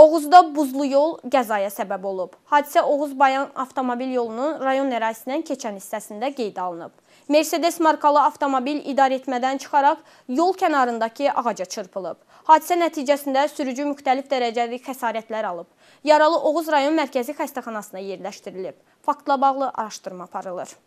Oğuzda buzlu yol qəzaya səbəb olub. Hadisə Oğuz-Bayan avtomobil yolunun rayon ərazisindən keçən hissəsində qeydə alınıb. Mercedes markalı avtomobil idarəetmədən çıxaraq yol kənarındakı ağaca çırpılıb. Hadisə nəticəsində sürücü müxtəlif dərəcəli xəsarətlər alıb. Yaralı Oğuz rayon mərkəzi xəstəxanasına yerləşdirilib. Faktla bağlı araşdırma aparılır.